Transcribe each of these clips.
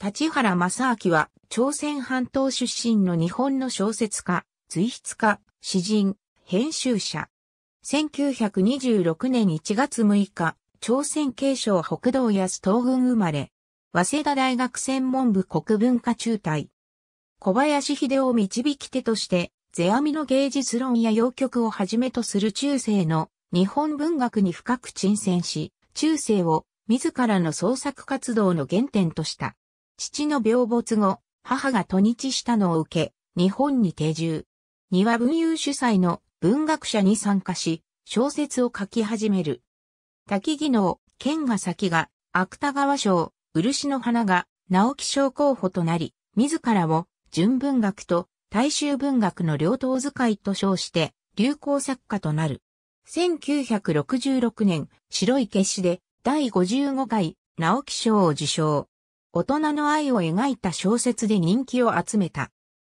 立原正明は、朝鮮半島出身の日本の小説家、随筆家、詩人、編集者。1926年1月6日、朝鮮継承北道安東軍生まれ、早稲田大学専門部国文化中退。小林秀夫導き手として、世阿弥の芸術論や洋曲をはじめとする中世の日本文学に深く沈潜し、中世を自らの創作活動の原点とした。父の病没後、母が土日したのを受け、日本に定住。庭文雄主催の文学者に参加し、小説を書き始める。滝技能、剣が先が、芥川賞、漆の花が、直木賞候補となり、自らを、純文学と、大衆文学の両党使いと称して、流行作家となる。1966年、白い決死で、第55回、直木賞を受賞。大人の愛を描いた小説で人気を集めた。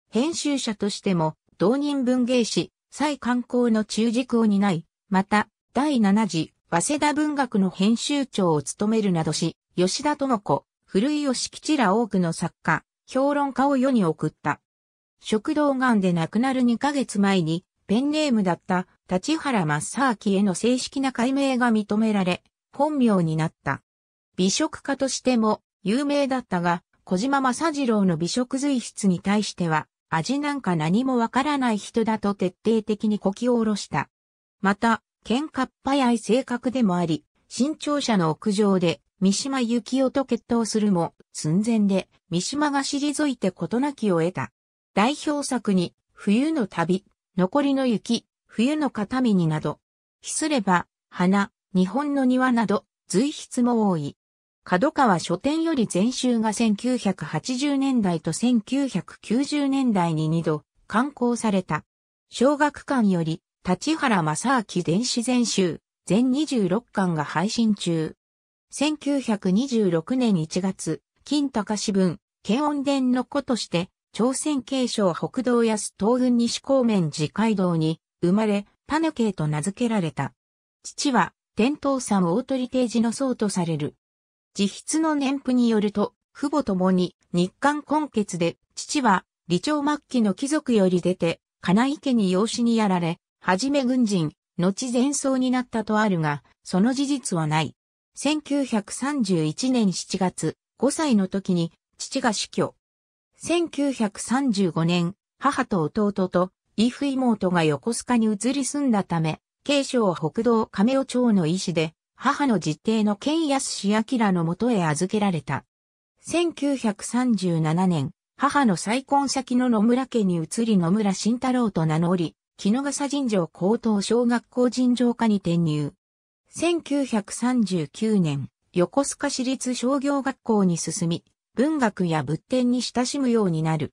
編集者としても、同人文芸誌、再刊行の中軸を担い、また、第7次、早稲田文学の編集長を務めるなどし、吉田智子、古井義吉ら多くの作家、評論家を世に送った。食道癌で亡くなる2ヶ月前に、ペンネームだった立原正明への正式な解明が認められ、本名になった。美食家としても有名だったが、小島正次郎の美食随筆に対しては、味なんか何もわからない人だと徹底的にこき下ろした。また、喧嘩っ早い性格でもあり、新庁舎の屋上で三島由紀夫と決闘するも、寸前で三島が退いて事なきを得た。代表作に、冬の旅、残りの雪、冬の片身になど、ひすれば、花、日本の庭など、随筆も多い。角川書店より前週が1980年代と1990年代に2度刊行された。小学館より立原正明電子全集全26巻が配信中。1926年1月、金高志分、慶音伝の子として、朝鮮継承北道安東軍西高面寺街道に生まれ、パヌケイと名付けられた。父は、天東山大鳥定寺の僧とされる自筆の年譜によると、父母ともに日韓混血で、父は、李朝末期の貴族より出て、金井家に養子にやられ、はじめ軍人、後前奏になったとあるが、その事実はない。1931年7月、5歳の時に、父が死去。1935年、母と弟と、イフ妹が横須賀に移り住んだため、継承北道亀尾町の医師で、母の実弟の健安氏明のもとへ預けられた。1937年、母の再婚先の野村家に移り野村慎太郎と名乗り、木野笠尋常高等小学校尋常科に転入。1939年、横須賀市立商業学校に進み、文学や仏典に親しむようになる。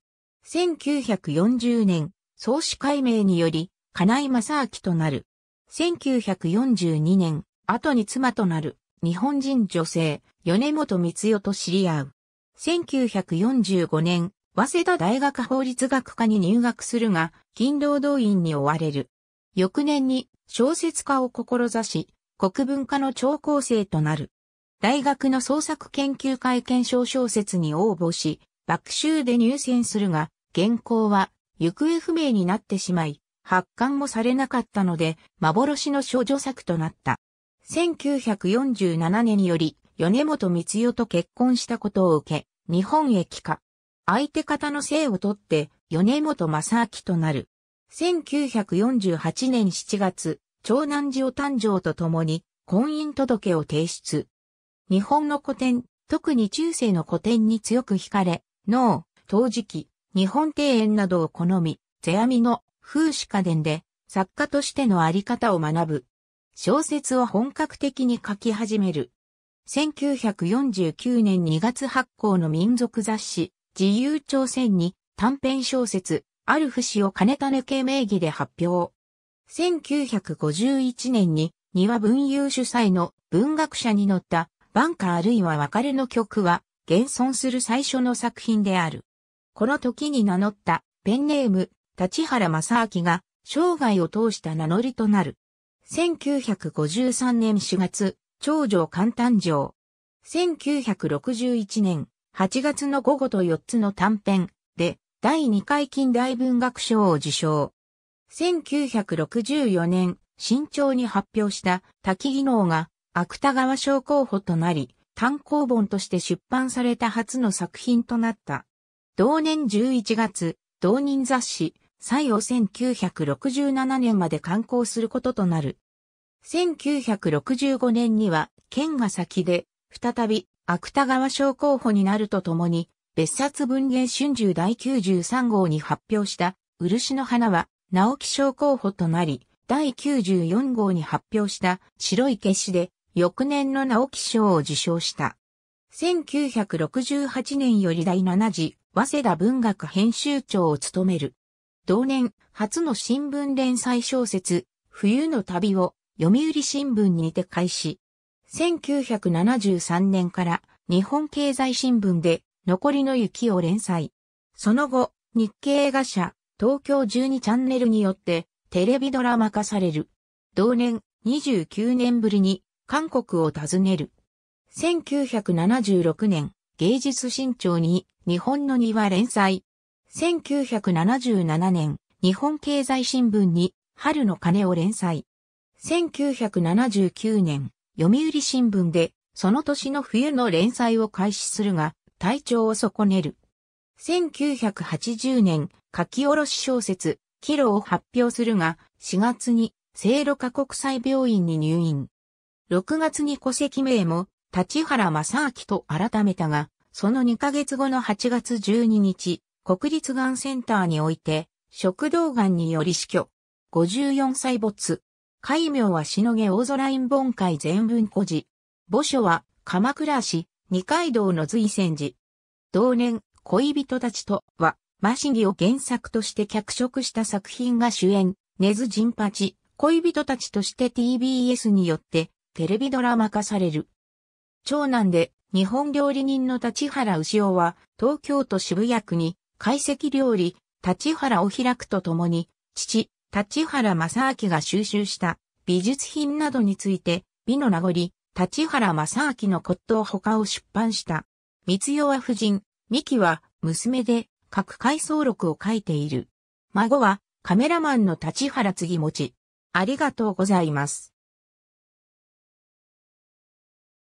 1940年、創始解明により、金井正明となる。1942年、後に妻となる日本人女性、米本光代と知り合う。1945年、早稲田大学法律学科に入学するが、勤労動員に追われる。翌年に小説家を志し、国文化の聴講生となる。大学の創作研究会検証小説に応募し、学習で入選するが、原稿は行方不明になってしまい、発刊もされなかったので、幻の少女作となった。1947年により、米本光代と結婚したことを受け、日本へ帰化。相手方の姓を取って、米本正明となる。1948年7月、長男児を誕生とともに、婚姻届を提出。日本の古典、特に中世の古典に強く惹かれ、脳、陶磁器、日本庭園などを好み、世阿弥の風刺家伝で、作家としてのあり方を学ぶ。小説を本格的に書き始める。1949年2月発行の民族雑誌、自由朝鮮に短編小説、ある節を金種系名義で発表。1951年に、庭文友主催の文学者に載ったバンカあるいは別れの曲は、現存する最初の作品である。この時に名乗ったペンネーム、立原正明が生涯を通した名乗りとなる。1953年4月、長女簡単城。1961年8月の午後と4つの短編で第2回近代文学賞を受賞。1964年、新潮に発表した滝技能が芥川賞候補となり、単行本として出版された初の作品となった。同年11月、同人雑誌、西を1967年まで観光することとなる。1965年には、県が先で、再び、芥川賞候補になるとともに、別冊文芸春秋第93号に発表した、漆の花は、直木賞候補となり、第94号に発表した白い消しで、翌年の直木賞を受賞した。1968年より第7次、早稲田文学編集長を務める。同年、初の新聞連載小説、冬の旅を読売新聞にて開始。1973年から日本経済新聞で残りの雪を連載。その後、日経映画社、東京12チャンネルによってテレビドラマ化される。同年、29年ぶりに韓国を訪ねる。1976年、芸術新潮に日本の庭連載。1977年、日本経済新聞に春の鐘を連載。1979年、読売新聞で、その年の冬の連載を開始するが、体調を損ねる。1980年、書き下ろし小説、キロを発表するが、4月に、聖路加国際病院に入院。6月に戸籍名も、立原正明と改めたが、その2ヶ月後の8月12日、国立がんセンターにおいて、食道がんにより死去。54歳没。戒名はしのげ大空院ン会全文古寺。墓所は鎌倉市二階堂の随仙寺。同年、恋人たちとは、マシギを原作として脚色した作品が主演、根津人八、恋人たちとして TBS によってテレビドラマ化される。長男で日本料理人の立原牛尾は東京都渋谷区に懐石料理、立原を開くとともに、父、立原正明が収集した美術品などについて、美の名残、立原正明の骨董他を出版した。三代は夫人、三木は娘で各回想録を書いている。孫はカメラマンの立原継持ち。ありがとうございます。